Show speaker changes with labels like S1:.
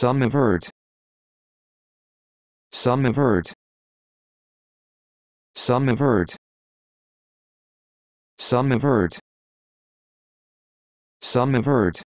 S1: Some avert. Some avert. Some avert. Some avert. Some avert.